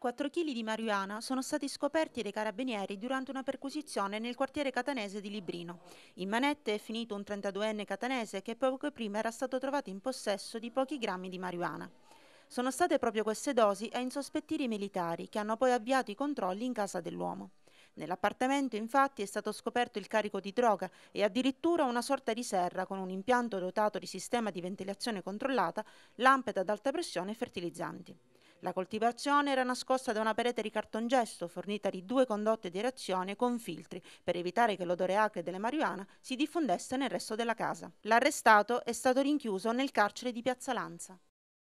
4 kg di marijuana sono stati scoperti dai carabinieri durante una perquisizione nel quartiere catanese di Librino. In manette è finito un 32enne catanese che poco prima era stato trovato in possesso di pochi grammi di marijuana. Sono state proprio queste dosi a insospettire i militari, che hanno poi avviato i controlli in casa dell'uomo. Nell'appartamento infatti è stato scoperto il carico di droga e addirittura una sorta di serra con un impianto dotato di sistema di ventilazione controllata, lampe ad alta pressione e fertilizzanti. La coltivazione era nascosta da una parete di cartongesto fornita di due condotte di reazione con filtri per evitare che l'odore acre della marijuana si diffondesse nel resto della casa. L'arrestato è stato rinchiuso nel carcere di Piazza Lanza.